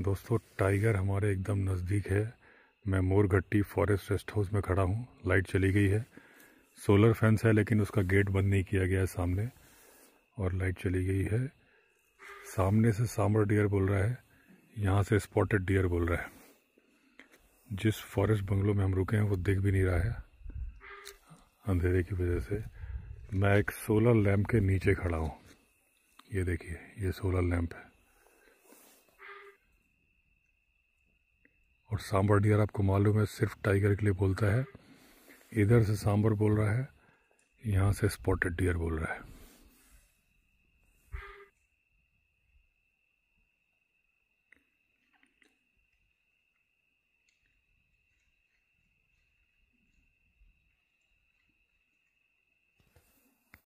दोस्तों टाइगर हमारे एकदम नज़दीक है मैं मोरघट्टी फॉरेस्ट रेस्ट हाउस में खड़ा हूँ लाइट चली गई है सोलर फैंस है लेकिन उसका गेट बंद नहीं किया गया है सामने और लाइट चली गई है सामने से सांबर डियर बोल रहा है यहाँ से स्पॉटेड डियर बोल रहा है जिस फॉरेस्ट बंगलों में हम रुके हैं वो दिख भी नहीं रहा है अंधेरे की वजह से मैं एक सोलर लैम्प के नीचे खड़ा हूँ ये देखिए ये सोलर लैम्प है और सांबर डियर आपको मालूम है सिर्फ टाइगर के लिए बोलता है इधर से सांबर बोल रहा है यहाँ से स्पॉटेड डियर बोल रहा है